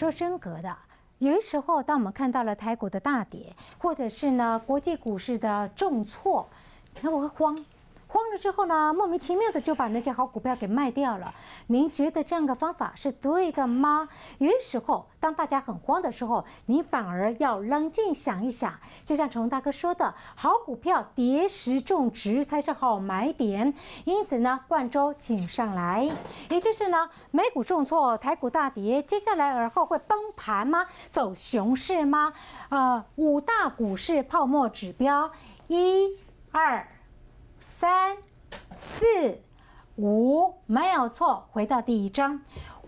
说真格的，有些时候，当我们看到了台股的大跌，或者是呢国际股市的重挫，那会慌。慌了之后呢，莫名其妙的就把那些好股票给卖掉了。您觉得这样的方法是对的吗？有些时候，当大家很慌的时候，你反而要冷静想一想。就像龙大哥说的，好股票跌时种植才是好买点。因此呢，冠州请上来。也就是呢，美股重挫，台股大跌，接下来而后会崩盘吗？走熊市吗？呃，五大股市泡沫指标，一、二。三四五没有错，回到第一张，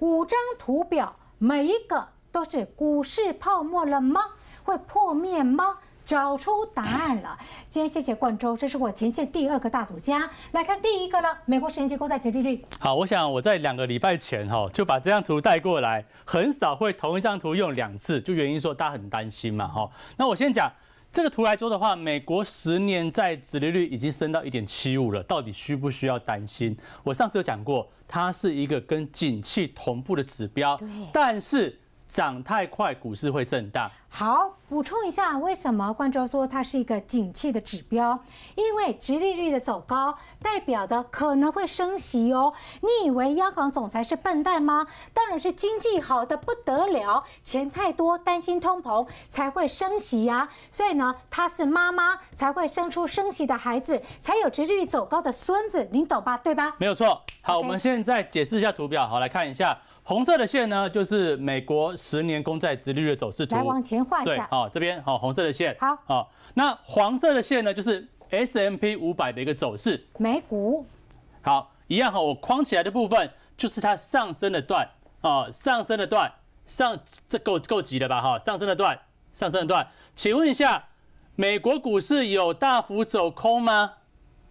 五张图表，每一个都是股市泡沫了吗？会破灭吗？找出答案了。今天谢谢冠州，这是我前线第二个大赌家。来看第一个呢，美国十年期国债利率。好，我想我在两个礼拜前哈就把这张图带过来，很少会同一张图用两次，就原因说大家很担心嘛哈。那我先讲。这个图来说的话，美国十年债殖利率已经升到一点七五了，到底需不需要担心？我上次有讲过，它是一个跟景气同步的指标，但是。涨太快，股市会震荡。好，补充一下，为什么冠众说它是一个景气的指标？因为殖利率的走高，代表的可能会升息哦。你以为央行总裁是笨蛋吗？当然是经济好的不得了，钱太多，担心通膨才会升息呀。所以呢，他是妈妈才会生出升息的孩子，才有殖利率走高的孙子。您懂吧？对吧？没有错。好，我们现在解释一下图表。好，来看一下。红色的线呢，就是美国十年公债殖率的走势图。来往前画一下。对，好，这边好，红色的线。好啊。那黄色的线呢，就是 S M P 五百的一个走势。美股。好，一样哈。我框起来的部分，就是它上升的段啊，上升的段。上，这够够急了吧？哈，上升的段，上升的段。请问一下，美国股市有大幅走空吗？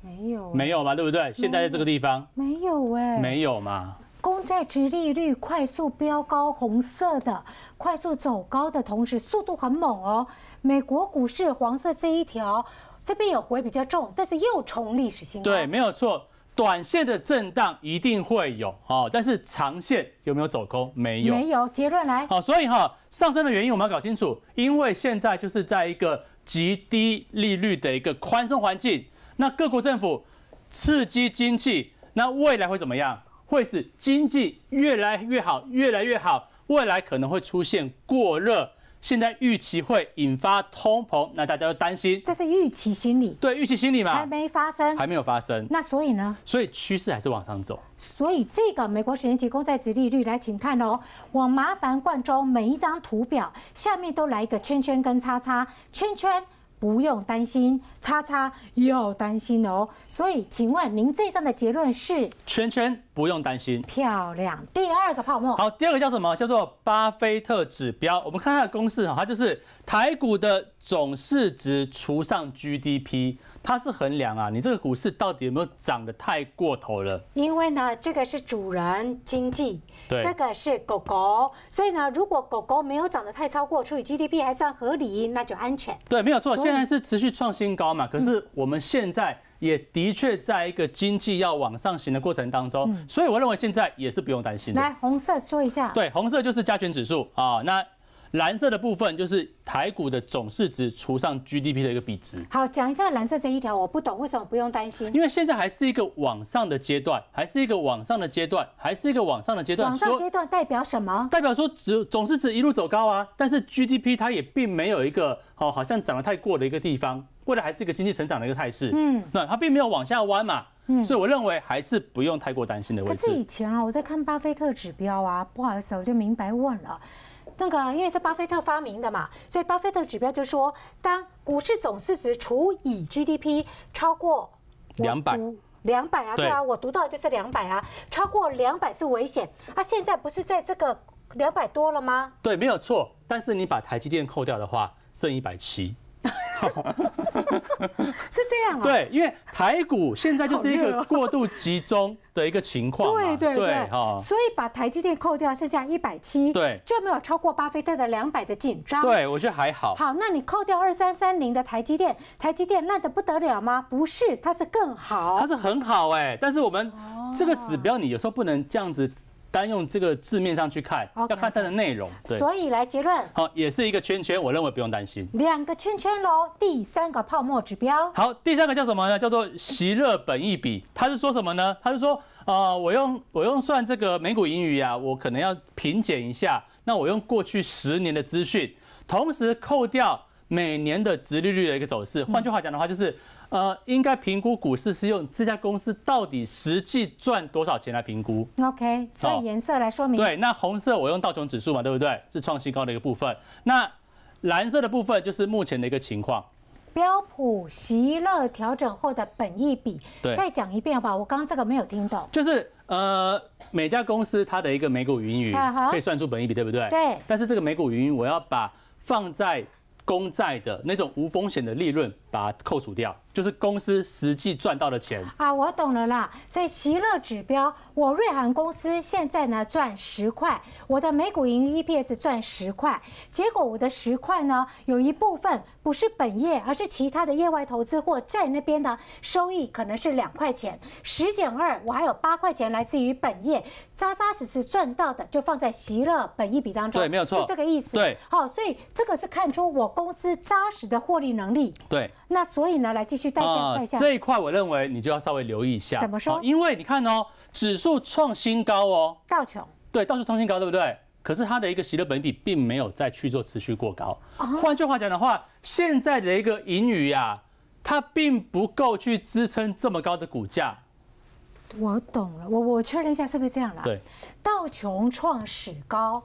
没有。没有嘛？对不对？现在在这个地方。没有哎。没有嘛？公债值利率快速飙高，红色的快速走高的同时，速度很猛哦。美国股市黄色这一条这边有回比较重，但是又冲历史新高。对，没有错，短线的震荡一定会有哦，但是长线有没有走空？没有，没有结论来。好，所以哈上升的原因我们要搞清楚，因为现在就是在一个极低利率的一个宽松环境，那各国政府刺激经济，那未来会怎么样？会使经济越来越好，越来越好，未来可能会出现过热。现在预期会引发通膨，那大家都担心，这是预期心理。对，预期心理嘛，还没发生，还没有发生。那所以呢？所以趋势还是往上走。所以这个美国十年期公债殖利率，来，请看哦。我麻烦冠中每一张图表下面都来一个圈圈跟叉叉，圈圈。不用担心，叉叉又担心哦。所以，请问您这上的结论是？圈圈不用担心，漂亮。第二个泡沫，好，第二个叫什么？叫做巴菲特指标。我们看它的公式哈，它就是台股的总市值除上 GDP。它是衡量啊，你这个股市到底有没有涨得太过头了？因为呢，这个是主人经济，这个是狗狗，所以呢，如果狗狗没有涨得太超过除以 GDP 还算合理，那就安全。对，没有错，现在是持续创新高嘛。可是我们现在也的确在一个经济要往上行的过程当中，所以我认为现在也是不用担心。来，红色说一下，对，红色就是加权指数啊，那。蓝色的部分就是台股的总市值除上 GDP 的一个比值。好，讲一下蓝色这一条，我不懂，为什么不用担心？因为现在还是一个往上的阶段，还是一个往上的阶段，还是一个往上的阶段。往上阶段代表什么？代表说指总市值一路走高啊，但是 GDP 它也并没有一个哦，好像涨得太过的一个地方，未来还是一个经济成长的一个态势。嗯，那它并没有往下弯嘛。嗯，所以我认为还是不用太过担心的。可是以前啊，我在看巴菲特指标啊，不好意思，我就明白问了。那个，因为是巴菲特发明的嘛，所以巴菲特指标就是说，当股市总市值除以 GDP 超过两百，两百啊，对啊，我读到就是两百啊，超过两百是危险。啊，现在不是在这个两百多了吗？对，没有错。但是你把台积电扣掉的话，剩一百七。是这样啊，对，因为台股现在就是一个过度集中的一个情况，对对对哈，所以把台积电扣掉剩下一百七，对，就没有超过巴菲特的两百的紧张，对我觉得还好。好，那你扣掉二三三零的台积电，台积电烂的不得了吗？不是，它是更好，它是很好哎，但是我们这个指标你有时候不能这样子。单用这个字面上去看，要看它的内容，所以来结论好，也是一个圈圈，我认为不用担心。两个圈圈喽，第三个泡沫指标。好，第三个叫什么呢？叫做席勒本一笔。他是说什么呢？他是说，呃，我用我用算这个美股盈余啊，我可能要评减一下，那我用过去十年的资讯，同时扣掉每年的殖利率的一个走势。换句话讲的话，就是。呃，应该评估股市是用这家公司到底实际赚多少钱来评估。OK，所以颜色来说明。对，那红色我用道琼指数嘛，对不对？是创新高的一个部分。那蓝色的部分就是目前的一个情况。标普、席勒调整后的本益比。再讲一遍好不好？我刚刚这个没有听懂。就是呃，每家公司它的一个每股盈余可以算出本益比，对不对？对。但是这个每股盈余，我要把放在。公债的那种无风险的利润，把它扣除掉，就是公司实际赚到的钱啊。我懂了啦，在席勒指标，我瑞航公司现在呢赚十块，我的每股盈余 EPS 赚十块，结果我的十块呢有一部分不是本业，而是其他的业外投资或债那边的收益，可能是两块钱，十减二，我还有八块钱来自于本业，扎扎实实赚到的，就放在席勒本一笔当中。对，没有错，是这个意思。对，好，所以这个是看出我公公司扎实的获利能力，对，那所以呢，来继续待带下这一块，我认为你就要稍微留意一下。怎么说？因为你看哦，指数创新高哦，道琼，对，道数创新高，对不对？可是它的一个喜乐本比并没有再去做持续过高。换句话讲的话，现在的一个盈余呀，它并不够去支撑这么高的股价。我懂了，我我确认一下是不是这样啦？对，道琼创史高。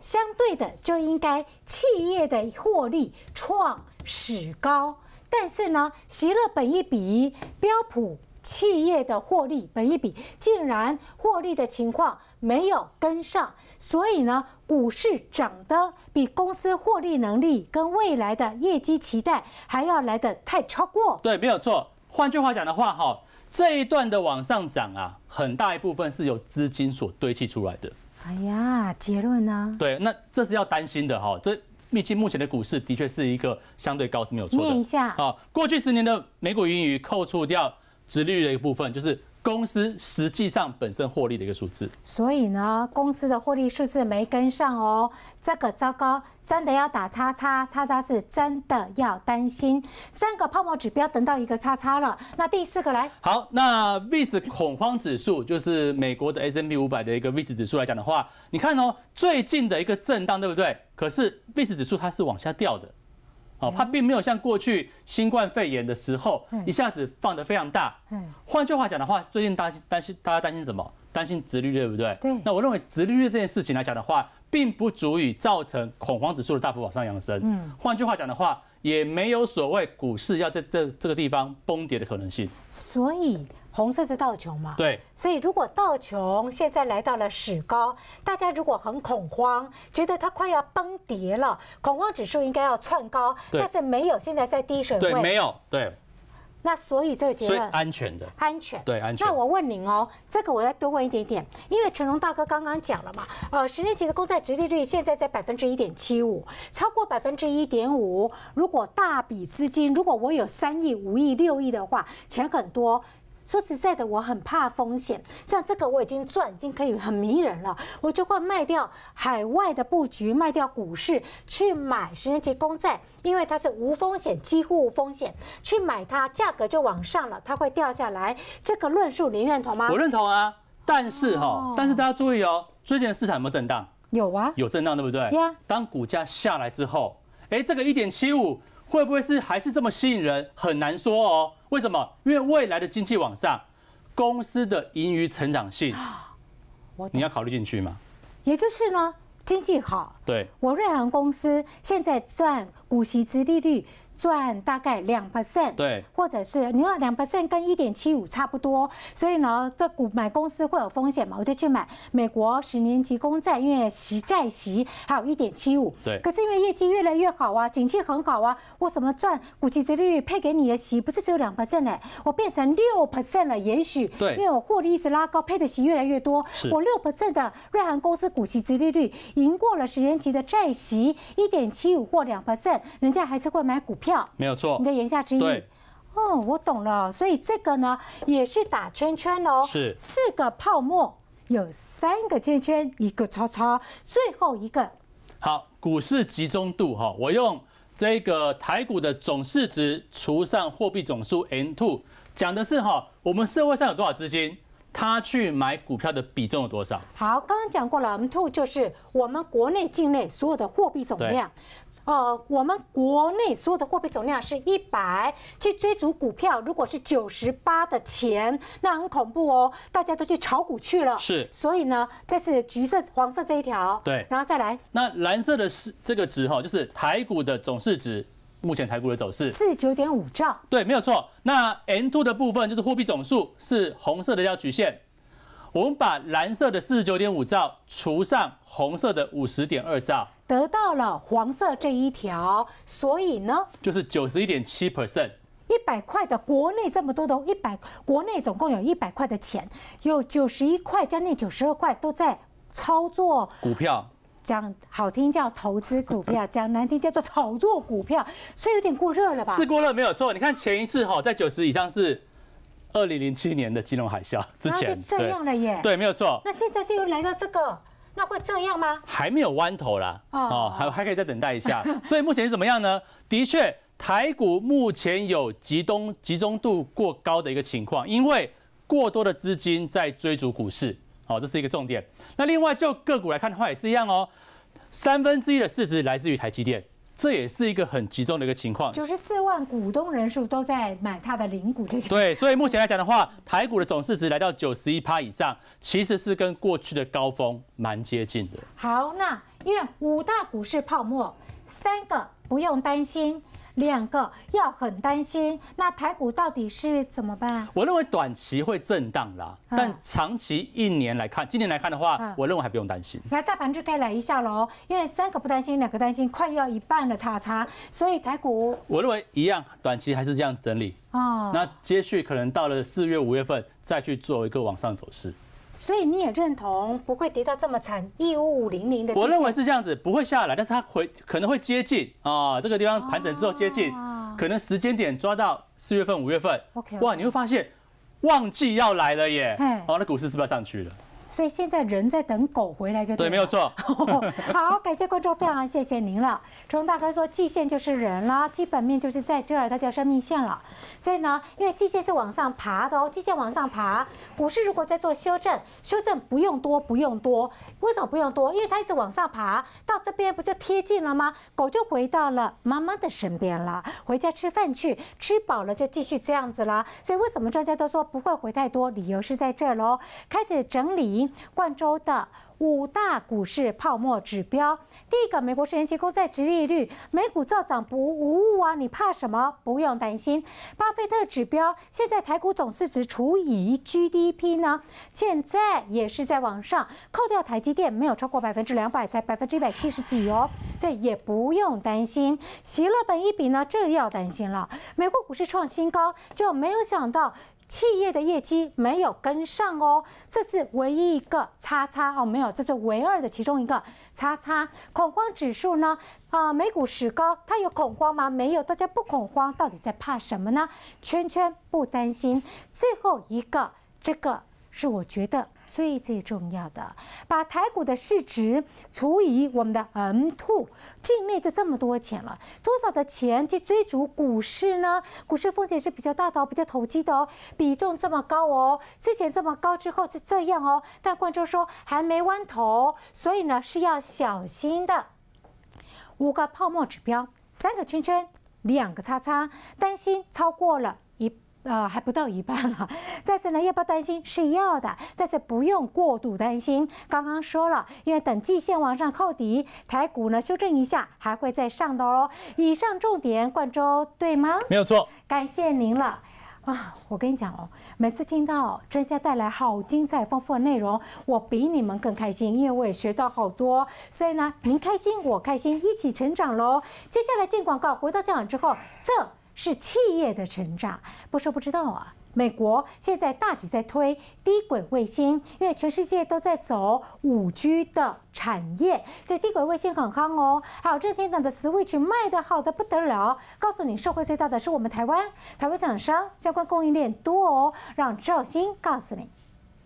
相对的就应该企业的获利创史高，但是呢，席勒本一比标普企业的获利本一比，竟然获利的情况没有跟上，所以呢，股市涨得比公司获利能力跟未来的业绩期待还要来得太超过。对，没有错。换句话讲的话，哈，这一段的往上涨啊，很大一部分是由资金所堆砌出来的。哎呀，结论呢？对，那这是要担心的哈。这毕竟目前的股市的确是一个相对高是没有错的。念一下啊，过去十年的美股盈余扣除掉利率的一部分，就是。公司实际上本身获利的一个数字，所以呢，公司的获利数字没跟上哦，这个糟糕，真的要打叉叉叉叉，是真的要担心。三个泡沫指标等到一个叉叉了，那第四个来。好，那 VIX 恐慌指数就是美国的 S M B 五百的一个 VIX 指数来讲的话，你看哦，最近的一个震荡对不对？可是 VIX 指数它是往下掉的。哦，它并没有像过去新冠肺炎的时候一下子放得非常大。嗯，换句话讲的话，最近大家担心大家担心什么？担心直率对不对？对。那我认为直率这件事情来讲的话，并不足以造成恐慌指数的大幅往上扬升。嗯，换句话讲的话，也没有所谓股市要在这这个地方崩跌的可能性。所以。红色是道琼嘛？对，所以如果道琼现在来到了史高，大家如果很恐慌，觉得它快要崩跌了，恐慌指数应该要窜高，但是没有，现在在低水位。对，没有，对。那所以这个结论安全的，安全，对，安全。那我问您哦，这个我要多问一点点，因为成龙大哥刚刚讲了嘛，呃，十年前的公债殖利率现在在百分之一点七五，超过百分之一点五，如果大笔资金，如果我有三亿、五亿、六亿的话，钱很多。说实在的，我很怕风险。像这个，我已经赚，已经可以很迷人了，我就会卖掉海外的布局，卖掉股市，去买十年期公债，因为它是无风险，几乎无风险。去买它，价格就往上了，它会掉下来。这个论述您认同吗？我认同啊。但是哈，但是大家注意哦，最近的市场有有震荡。有啊，有震荡，对不对？对当股价下来之后，哎，这个一点七五。会不会是还是这么吸引人？很难说哦。为什么？因为未来的经济往上，公司的盈余成长性，你要考虑进去吗？也就是呢，经济好，对我瑞航公司现在赚股息之利率。赚大概两 percent，对，或者是你要两 percent 跟一点七五差不多，所以呢，这股买公司会有风险嘛，我就去买美国十年期公债，因为息债息还有一点七五，对，可是因为业绩越来越好啊，景气很好啊，我什么赚股息殖利率配给你的息不是只有两 percent 呢，我变成六 percent 了，也许对，因为我获利一直拉高，配的息越来越多，我六 percent 的瑞安公司股息殖利率赢过了十年期的债息一点七五或两 percent，人家还是会买股票。票，没有错，你的言下之意，哦，我懂了，所以这个呢也是打圈圈哦，是四个泡沫，有三个圈圈，一个叉叉，最后一个。好，股市集中度哈，我用这个台股的总市值除上货币总数 M two，讲的是哈，我们社会上有多少资金，他去买股票的比重有多少？好，刚刚讲过了，M two 就是我们国内境内所有的货币总量。呃，我们国内所有的货币总量是一百，去追逐股票，如果是九十八的钱，那很恐怖哦，大家都去炒股去了。是，所以呢，这是橘色、黄色这一条。对，然后再来。那蓝色的是这个值哈，就是台股的总市值，目前台股的走势四十九点五兆。对，没有错。那 N two 的部分就是货币总数，是红色的，条曲线。我们把蓝色的四十九点五兆除上红色的五十点二兆，得到了黄色这一条，所以呢，就是九十一点七 percent，一百块的国内这么多的，一百国内总共有一百块的钱，有九十一块将近九十二块都在操作股票，讲好听叫投资股票，讲难听叫做炒作股票，所以有点过热了吧？是过热没有错，你看前一次哈在九十以上是。二零零七年的金融海啸之前，就这样了耶。对，没有错。那现在又来到这个，那会这样吗？还没有弯头啦，哦，还还可以再等待一下。所以目前是怎么样呢？的确，台股目前有集中集中度过高的一个情况，因为过多的资金在追逐股市，哦，这是一个重点。那另外就个股来看的话，也是一样哦，三分之一的市值来自于台积电。这也是一个很集中的一个情况，九十四万股东人数都在买它的零股这些。对，所以目前来讲的话，台股的总市值来到九十一趴以上，其实是跟过去的高峰蛮接近的。好，那因为五大股市泡沫，三个不用担心。两个要很担心，那台股到底是怎么办？我认为短期会震荡啦，但长期一年来看，今年来看的话，我认为还不用担心。来，大盘就该来一下喽，因为三个不担心，两个担心，快要一半的叉叉。所以台股我认为一样，短期还是这样整理哦。那接续可能到了四月五月份再去做一个往上走势。所以你也认同不会跌到这么惨，一五五零零的。我认为是这样子，不会下来，但是它回可能会接近啊，这个地方盘整之后接近，可能时间点抓到四月份、五月份，哇，你会发现旺季要来了耶！哦，那股市是不是要上去了？所以现在人在等狗回来，就对，没有错。好，感谢观众，非常谢谢您了。钟大哥说，季线就是人啦，基本面就是在这儿，它叫生命线了。所以呢，因为季线是往上爬的哦，季线往上爬，股市如果在做修正，修正不用多，不用多。为什么不用多？因为它一直往上爬，到这边不就贴近了吗？狗就回到了妈妈的身边了，回家吃饭去，吃饱了就继续这样子啦。所以为什么专家都说不会回太多？理由是在这喽，开始整理。冠州的五大股市泡沫指标，第一个，美国十年期公债殖利率，美股造涨不无误啊，你怕什么？不用担心。巴菲特指标，现在台股总市值除以 GDP 呢，现在也是在往上，扣掉台积电没有超过百分之两百，才百分之一百七十几哦，这也不用担心。席勒本一比呢，这要担心了。美国股市创新高，就没有想到。企业的业绩没有跟上哦，这是唯一一个叉叉哦，没有，这是唯二的其中一个叉叉。恐慌指数呢？啊，美股史高，它有恐慌吗？没有，大家不恐慌，到底在怕什么呢？圈圈不担心。最后一个，这个是我觉得。最最重要的，把台股的市值除以我们的 M two，境内就这么多钱了，多少的钱去追逐股市呢？股市风险是比较大的，比较投机的哦，比重这么高哦，之前这么高之后是这样哦，但观众说还没弯头，所以呢是要小心的。五个泡沫指标，三个圈圈，两个叉叉，担心超过了。啊，还不到一半了，但是呢，要不要担心是要的，但是不用过度担心。刚刚说了，因为等季线往上靠底，台股呢修正一下，还会再上的哦。以上重点贯州对吗？没有错，感谢您了啊！我跟你讲哦，每次听到专家带来好精彩丰富的内容，我比你们更开心，因为我也学到好多。所以呢，您开心我开心，一起成长喽。接下来进广告，回到现场之后，这是企业的成长，不说不知道啊。美国现在大举在推低轨卫星，因为全世界都在走五 G 的产业，所以低轨卫星很夯哦。还有这天堂的 Switch 卖的好的不得了，告诉你，受惠最大的是我们台湾，台湾厂商相关供应链多哦，让赵鑫告诉你。